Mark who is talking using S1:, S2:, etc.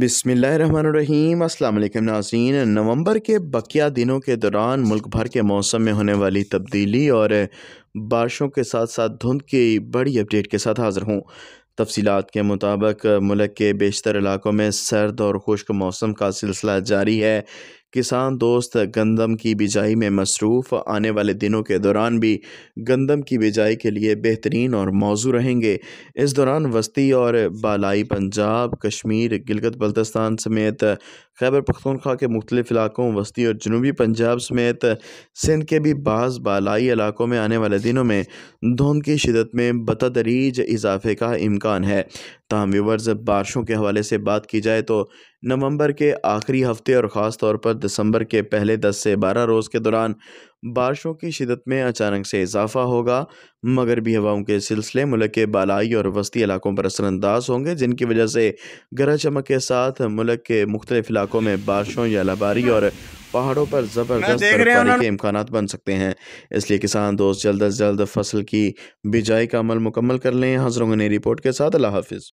S1: बिसमीम अल्लाम नाजीन नवंबर के बकिया दिनों के दौरान मुल्क भर के मौसम में होने वाली तब्दीली और बारिशों के साथ साथ धुंध की बड़ी अपडेट के साथ हाज़िर हूँ तफसीत के मुताबिक मुल्क के बेशतर इलाकों में सर्द और खुश्क मौसम का सिलसिला जारी है किसान दोस्त गंदम की बिजाई में मसरूफ़ आने वाले दिनों के दौरान भी गंदम की बिजाई के लिए बेहतरीन और मौजू रहेंगे इस दौरान वस्ती और बालाई पंजाब कश्मीर गिलगत बल्तिस्तान समेत खैबर पख्तूनख्वा के मुख्तलिफ इलाकों वस्ती और जनूबी पंजाब समेत सिंध के भी बाज़ बालाई इलाकों में आने वाले दिनों में धुंध की शिदत में बतदरीज इजाफे का इम्कान है तहम व्यूवर्स बारिशों के हवाले से बात की जाए तो नवंबर के आखिरी हफ्ते और ख़ास तौर पर दिसंबर के पहले 10 से 12 रोज़ के दौरान बारिशों की शिदत में अचानक से इजाफा होगा मगरबी हवाओं के सिलसिले मुल्क के बालाई और वस्ती इलाकों पर असरअंदाज होंगे जिनकी वजह से गरज चमक के साथ मुल्क के मुख्तलिफ इलाकों में बारिशों या लबारी और पहाड़ों पर ज़बरदस्त बर्फबारी के इम्कान बन सकते हैं इसलिए किसान दोस्त जल्द अज जल्द फसल की बिजाई का अमल मुकम्मल कर लें हजरों ने रिपोर्ट के साथ अल्लाह हाफिज़